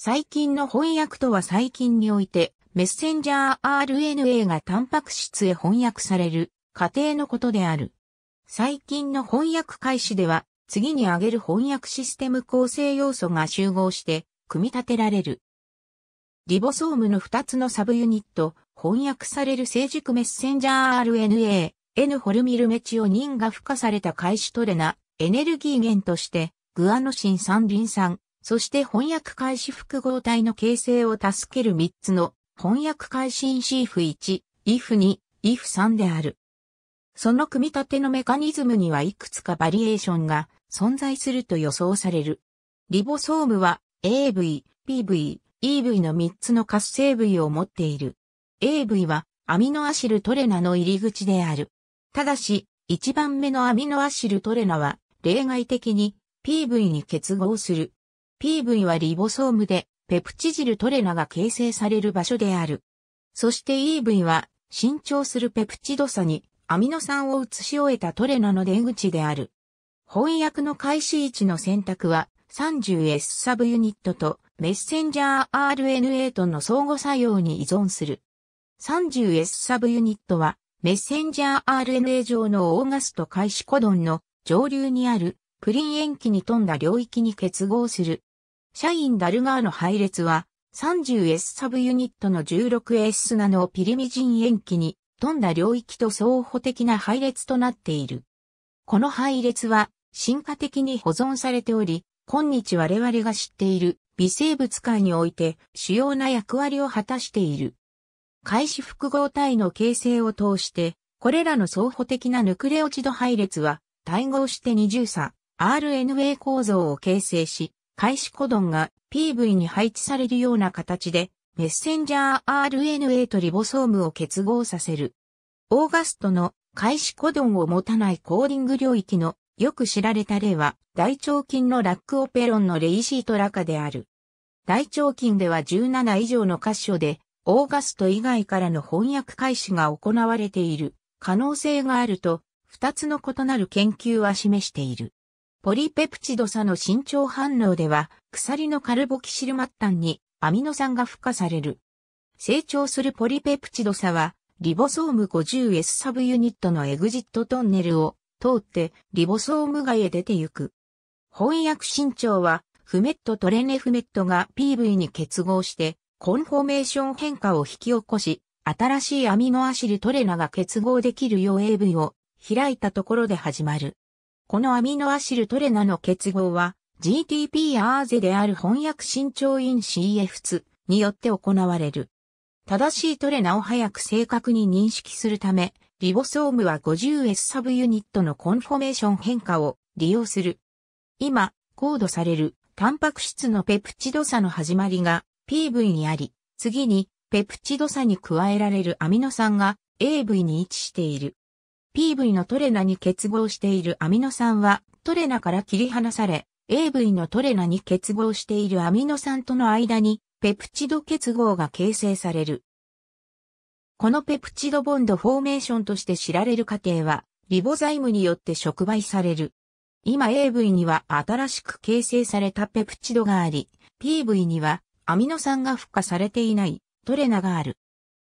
最近の翻訳とは最近において、メッセンジャー RNA がタンパク質へ翻訳される過程のことである。最近の翻訳開始では、次に挙げる翻訳システム構成要素が集合して組み立てられる。リボソームの2つのサブユニット、翻訳される成熟メッセンジャー RNA、N ホルミルメチオニンが付加された開始トレナ、エネルギー源として、グアノシン三リン酸、そして翻訳開始複合体の形成を助ける3つの翻訳開始因子 if1、if2、if3 である。その組み立てのメカニズムにはいくつかバリエーションが存在すると予想される。リボソームは AV、PV、EV の3つの活性部位を持っている。AV はアミノアシルトレナの入り口である。ただし、1番目のアミノアシルトレナは例外的に PV に結合する。PV はリボソームで、ペプチジルトレナが形成される場所である。そして EV は、伸長するペプチド差に、アミノ酸を移し終えたトレナの出口である。翻訳の開始位置の選択は、30S サブユニットと、メッセンジャー RNA との相互作用に依存する。30S サブユニットは、メッセンジャー RNA 上のオーガスト開始コドンの上流にあるプリン塩基に富んだ領域に結合する社員ダルガーの配列は 30S サブユニットの 16S ナノピリミジン塩基に富んだ領域と相補的な配列となっている。この配列は進化的に保存されており、今日我々が知っている微生物界において主要な役割を果たしている。開始複合体の形成を通して、これらの相補的なヌクレオチド配列は、対合して二重差 r n a 構造を形成し、開始コドンが PV に配置されるような形で、メッセンジャー RNA とリボソームを結合させる。オーガストの開始コドンを持たないコーディング領域のよく知られた例は、大腸菌のラックオペロンのレイシートラカである。大腸菌では17以上の箇所で、オーガスト以外からの翻訳開始が行われている可能性があると、2つの異なる研究は示している。ポリペプチド差の伸長反応では、鎖のカルボキシル末端にアミノ酸が付加される。成長するポリペプチド差は、リボソーム 50S サブユニットのエグジットトンネルを通ってリボソーム外へ出てゆく。翻訳伸長は、フメットとレネフメットが PV に結合して、コンフォメーション変化を引き起こし、新しいアミノアシルトレナが結合できるう a v を開いたところで始まる。このアミノアシルトレナの結合は GTP アーゼである翻訳伸長因 CF2 によって行われる。正しいトレナを早く正確に認識するため、リボソームは 50S サブユニットのコンフォメーション変化を利用する。今、高度されるタンパク質のペプチド差の始まりが PV にあり、次にペプチド差に加えられるアミノ酸が AV に位置している。PV のトレナに結合しているアミノ酸はトレナから切り離され、AV のトレナに結合しているアミノ酸との間にペプチド結合が形成される。このペプチドボンドフォーメーションとして知られる過程は、リボザイムによって触媒される。今 AV には新しく形成されたペプチドがあり、PV にはアミノ酸が付加されていないトレナがある。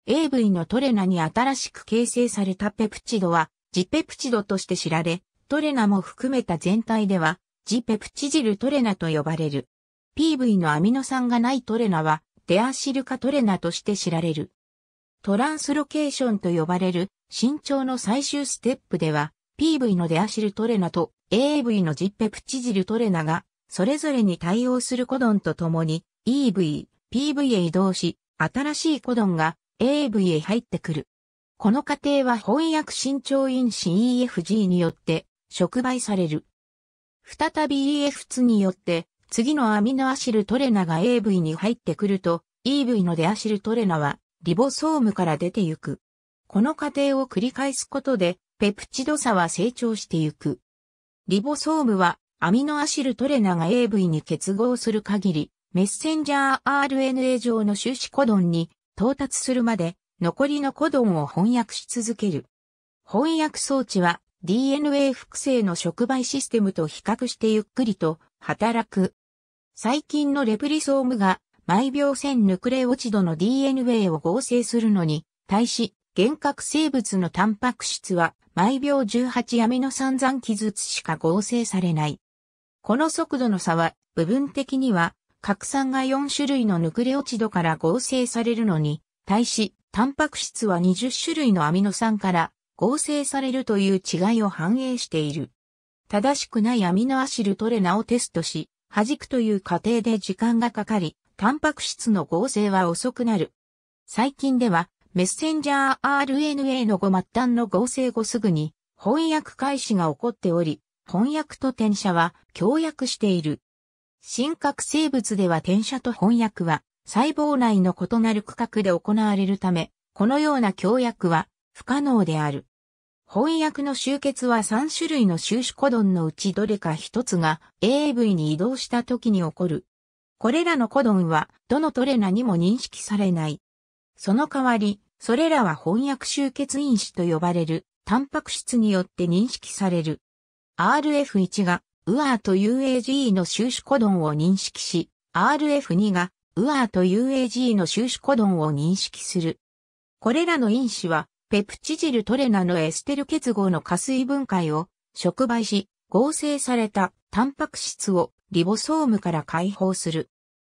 AV のトレナに新しく形成されたペプチドはジペプチドとして知られ、トレナも含めた全体では、ジペプチジルトレナと呼ばれる。PV のアミノ酸がないトレナは、デアシルカトレナとして知られる。トランスロケーションと呼ばれる、身長の最終ステップでは、PV のデアシルトレナと AAV のジペプチジルトレナが、それぞれに対応するコドンとともに、EV、PV へ移動し、新しいコドンが AAV へ入ってくる。この過程は翻訳新調印紙 EFG によって触媒される。再び EF2 によって次のアミノアシルトレナが AV に入ってくると EV のデアシルトレナはリボソームから出てゆく。この過程を繰り返すことでペプチド差は成長してゆく。リボソームはアミノアシルトレナが AV に結合する限りメッセンジャー RNA 上の終止コドンに到達するまで残りのコドンを翻訳し続ける。翻訳装置は DNA 複製の触媒システムと比較してゆっくりと働く。細菌のレプリソームが毎秒1000ヌクレオチドの DNA を合成するのに対し、原核生物のタンパク質は毎秒18アミノ酸残基ずつしか合成されない。この速度の差は部分的には核酸が4種類のヌクレオチドから合成されるのに対しタンパク質は20種類のアミノ酸から合成されるという違いを反映している。正しくないアミノアシルトレナをテストし、弾くという過程で時間がかかり、タンパク質の合成は遅くなる。最近では、メッセンジャー RNA の5末端の合成後すぐに翻訳開始が起こっており、翻訳と転写は協約している。真核生物では転写と翻訳は細胞内の異なる区画で行われるため、このような協約は不可能である。翻訳の集結は3種類の収支コドンのうちどれか1つが AAV に移動した時に起こる。これらのコドンはどのトレナにも認識されない。その代わり、それらは翻訳集結因子と呼ばれるタンパク質によって認識される。RF1 が u アーと UAGE の収支コドンを認識し、RF2 がウアーと UAG の収縮コドンを認識する。これらの因子は、ペプチジルトレナのエステル結合の加水分解を触媒し、合成されたタンパク質をリボソームから解放する。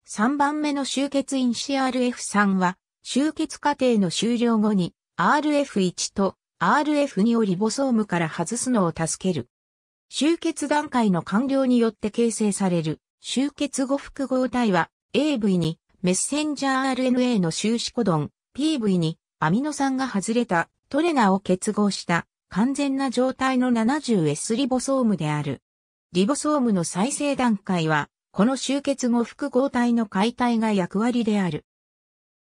3番目の集結因子 RF3 は、集結過程の終了後に RF1 と RF2 をリボソームから外すのを助ける。集結段階の完了によって形成される集結後複合体は AV にメッセンジャー RNA の収支、コドン、PV にアミノ酸が外れたトレナを結合した完全な状態の 70S リボソームである。リボソームの再生段階は、この集結後複合体の解体が役割である。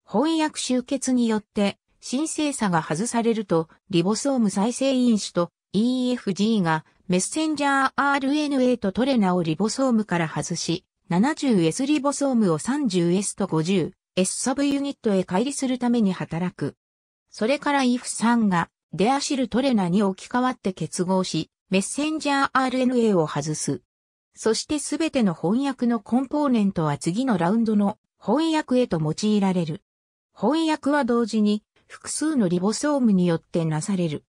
翻訳集結によって、新生差が外されると、リボソーム再生因子と EFG がメッセンジャー RNA とトレナをリボソームから外し、70S リボソームを 30S と 50S サブユニットへ乖離するために働く。それからイフ3がデアシルトレナに置き換わって結合し、メッセンジャー RNA を外す。そしてすべての翻訳のコンポーネントは次のラウンドの翻訳へと用いられる。翻訳は同時に複数のリボソームによってなされる。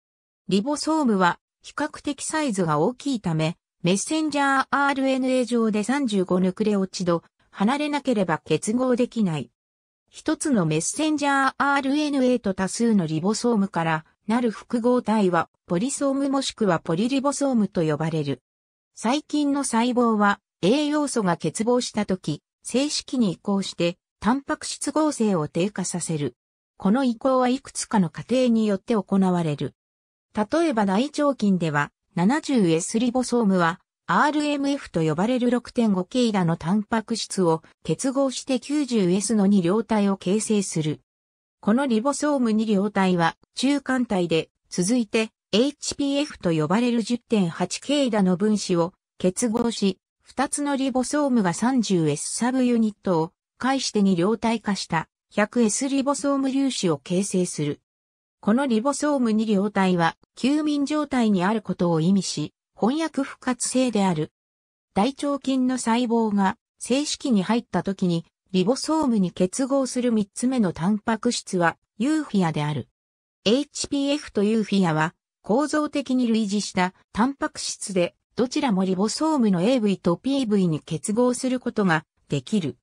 リボソームは比較的サイズが大きいため、メッセンジャー RNA 上で35ヌクレオチド、離れなければ結合できない。一つのメッセンジャー RNA と多数のリボソームからなる複合体はポリソームもしくはポリリボソームと呼ばれる。細菌の細胞は栄養素が欠乏した時、正式に移行してタンパク質合成を低下させる。この移行はいくつかの過程によって行われる。例えば大腸菌では 70S リボソームは RMF と呼ばれる6.5ケイラのタンパク質を結合して 90S の2両体を形成する。このリボソーム2両体は中間体で続いて HPF と呼ばれる10.8ケイラの分子を結合し、2つのリボソームが 30S サブユニットを介して2両体化した 100S リボソーム粒子を形成する。このリボソーム2両体は、休眠状態にあることを意味し、翻訳不活性である。大腸菌の細胞が正式に入った時に、リボソームに結合する3つ目のタンパク質は、ユーフィアである。HPF とユーフィアは、構造的に類似したタンパク質で、どちらもリボソームの AV と PV に結合することができる。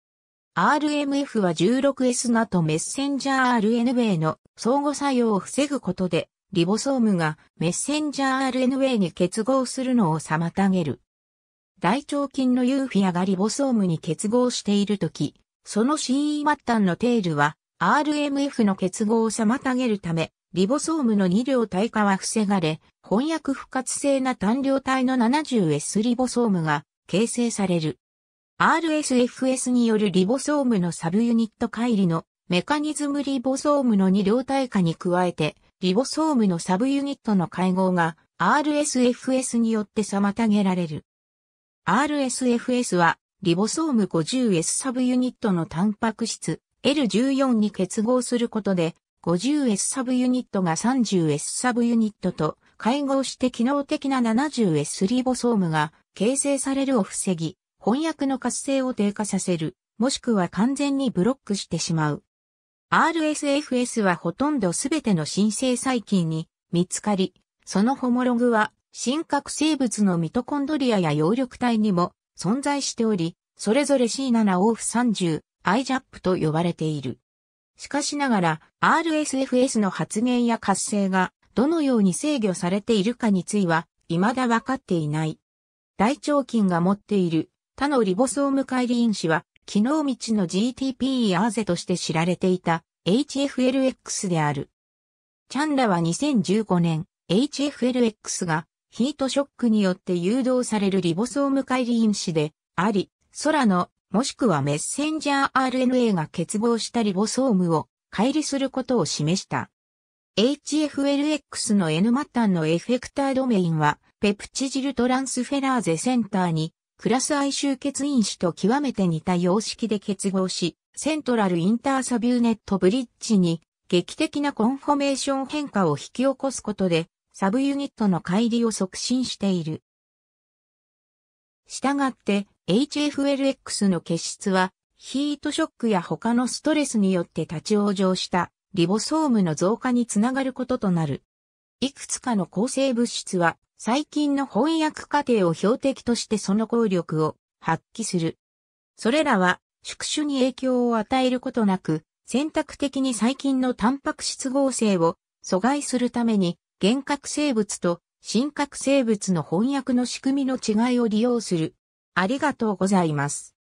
RMF は 16S とメッセンジャー RNA の相互作用を防ぐことで、リボソームがメッセンジャー RNA に結合するのを妨げる。大腸菌のユーフィアがリボソームに結合しているとき、その CE 末端のテールは RMF の結合を妨げるため、リボソームの2量体化は防がれ、翻訳不活性な単量体の 70S リボソームが形成される。RSFS によるリボソームのサブユニット乖離のメカニズムリボソームの二量体化に加えて、リボソームのサブユニットの会合が RSFS によって妨げられる。RSFS はリボソーム 50S サブユニットのタンパク質 L14 に結合することで 50S サブユニットが 30S サブユニットと会合して機能的な 70S リボソームが形成されるを防ぎ、翻訳の活性を低下させる、もしくは完全にブロックしてしまう。RSFS はほとんどすべての新生細菌に見つかり、そのホモログは、真核生物のミトコンドリアや葉緑体にも存在しており、それぞれ C7OF30、IJAP と呼ばれている。しかしながら、RSFS の発現や活性がどのように制御されているかについては、未だ分かっていない。大腸菌が持っている他のリボソーム解離因子は、機能道の GTP アーゼとして知られていた HFLX である。チャンラは2015年、HFLX がヒートショックによって誘導されるリボソーム解離因子であり、空のもしくはメッセンジャー RNA が欠乏したリボソームを解離することを示した。HFLX の N 末端のエフェクタードメインは、ペプチジルトランスフェラーゼセンターにクラス哀集結因子と極めて似た様式で結合し、セントラルインターサビューネットブリッジに劇的なコンフォメーション変化を引き起こすことで、サブユニットの乖離を促進している。したがって、HFLX の結質は、ヒートショックや他のストレスによって立ち往生したリボソームの増加につながることとなる。いくつかの構成物質は最近の翻訳過程を標的としてその効力を発揮する。それらは宿主に影響を与えることなく、選択的に細菌のタンパク質合成を阻害するために、原核生物と真核生物の翻訳の仕組みの違いを利用する。ありがとうございます。